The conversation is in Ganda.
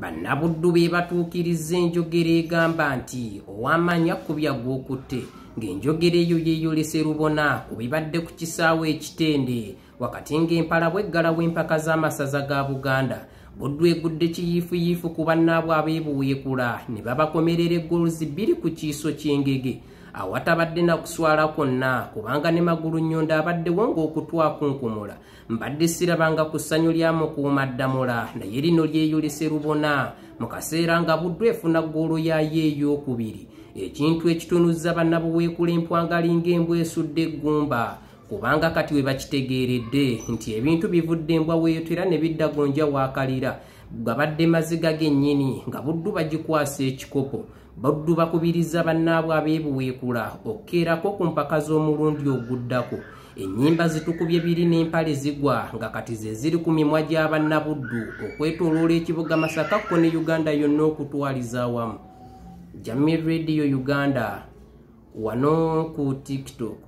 bannabuddu be batuukiriza enjogera egamba nti owaamanya kubyagwokutte ng'enjogera eyo yeeyolese rubona ku bibadde ku kisaawo ekitende wakati ng'empala bweggala w'empaka z'amasaza ga buganda buddu egudde kiyiifuyiifu ku bannaabwe abeebuweekula ne babakomerera eggoluzi bbiri ku kiiso ky'engege awatabadde nakuswala kwonna kubanga ne magulu nnyonda abaddewo ng'okutwakunkumula mbadde sirabanga ku ssanyu lya mukuuma ddamula naye lino lyeyolese rubona mu kaseera nga buddu efuna ggoolo yaayo ey'okubiri ekintu ekitunuzza bannabuweekula empwangalinga embw esudde eggumba kubanga kati we bakitegeeredde nti ebintu bivudde embwa weeto era ne biddagonja waakalira gabadde maziga gennyini nga buddu bagikwasa ekikopo baddu bakubiriza bannaabwe ab'ebuweekula okkeerako ku mpaka z'omulundi oguddako ennyimba zitukubye biri n'empale zigwa nga kati ze ziri ku mimwa gy'abannabuddu okwetooloola ekibuga masaka ko ne uganda yonna okutwaliza awamu jamir radio uganda wano ku tiktok